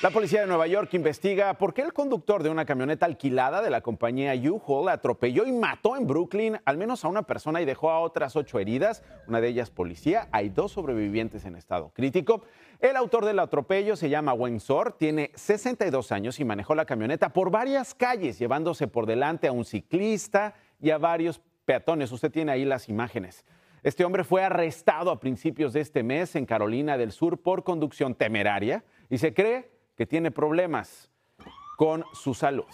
La policía de Nueva York investiga por qué el conductor de una camioneta alquilada de la compañía U-Haul atropelló y mató en Brooklyn al menos a una persona y dejó a otras ocho heridas, una de ellas policía. Hay dos sobrevivientes en estado crítico. El autor del atropello se llama Wenzor, tiene 62 años y manejó la camioneta por varias calles, llevándose por delante a un ciclista y a varios peatones. Usted tiene ahí las imágenes. Este hombre fue arrestado a principios de este mes en Carolina del Sur por conducción temeraria y se cree que tiene problemas con su salud.